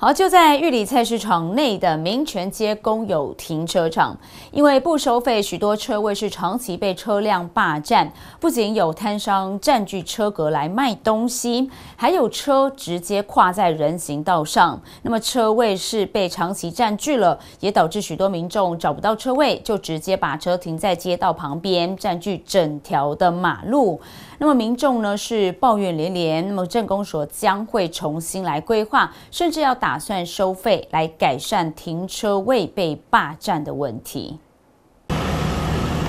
好，就在玉里菜市场内的民权街公有停车场，因为不收费，许多车位是长期被车辆霸占。不仅有摊商占据车格来卖东西，还有车直接跨在人行道上。那么车位是被长期占据了，也导致许多民众找不到车位，就直接把车停在街道旁边，占据整条的马路。那么民众呢是抱怨连连。那么镇公所将会重新来规划，甚至要打。打算收费来改善停车位被霸占的问题。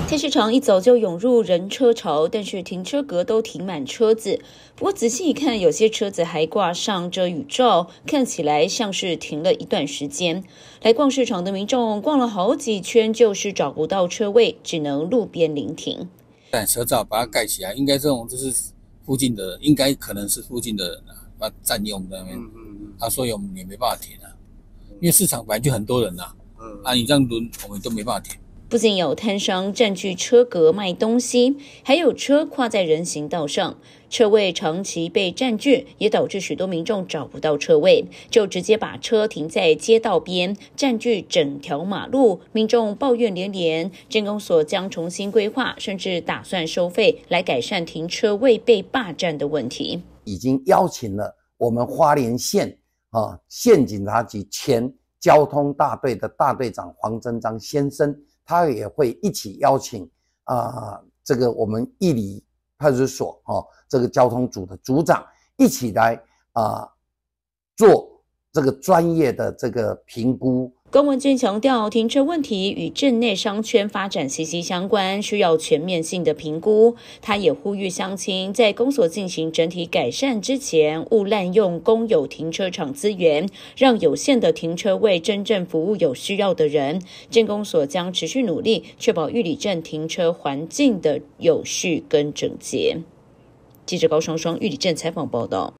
菜市场一走就涌入人车潮，但是停车格都停满车子。不过仔细一看，有些车子还挂上遮雨罩，看起来像是停了一段时间。来逛市场的民众逛了好几圈，就是找不到车位，只能路边临停。但车罩把它盖起来，应该这种就是附近的，应该可能是附近的人啊，占用那边。他说有，也没办法停啊，因为市场本来就很多人呐，嗯，啊，你这样都我们都没办法停。不仅有摊商占据车格卖东西，还有车跨在人行道上，车位长期被占据，也导致许多民众找不到车位，就直接把车停在街道边，占据整条马路，民众抱怨连连。政工所将重新规划，甚至打算收费来改善停车位被霸占的问题。已经邀请了我们花莲县。啊，县警察局前交通大队的大队长黄增章先生，他也会一起邀请啊，这个我们义里派出所啊，这个交通组的组长一起来啊，做这个专业的这个评估。龚文俊强调，停车问题与镇内商圈发展息息相关，需要全面性的评估。他也呼吁乡亲在公所进行整体改善之前，勿滥用公有停车场资源，让有限的停车位真正服务有需要的人。镇公所将持续努力，确保玉里镇停车环境的有序跟整洁。记者高双双，玉里镇采访报道。